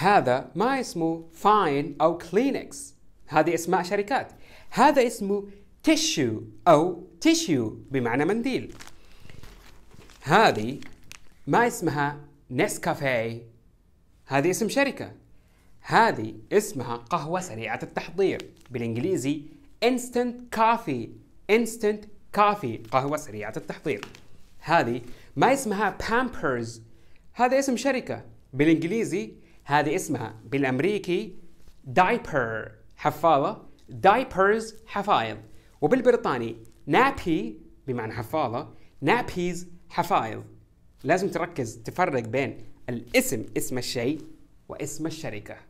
هذا ما اسمه فاين أو كلينكس هذه اسماء شركات هذا اسمه تيشيو أو تيشيو بمعنى منديل هذه ما اسمها نسكافيه هذه اسم شركة هذه اسمها قهوة سريعة التحضير بالإنجليزي instant coffee instant coffee قهوة سريعة التحضير هذه ما اسمها بامبرز هذا اسم شركة بالإنجليزي هذه اسمها بالامريكي دايبر حفاضه دايبرز حفايض وبالبريطاني نابي بمعنى حفاضه نابيز حفايض لازم تركز تفرق بين الاسم اسم الشيء واسم الشركه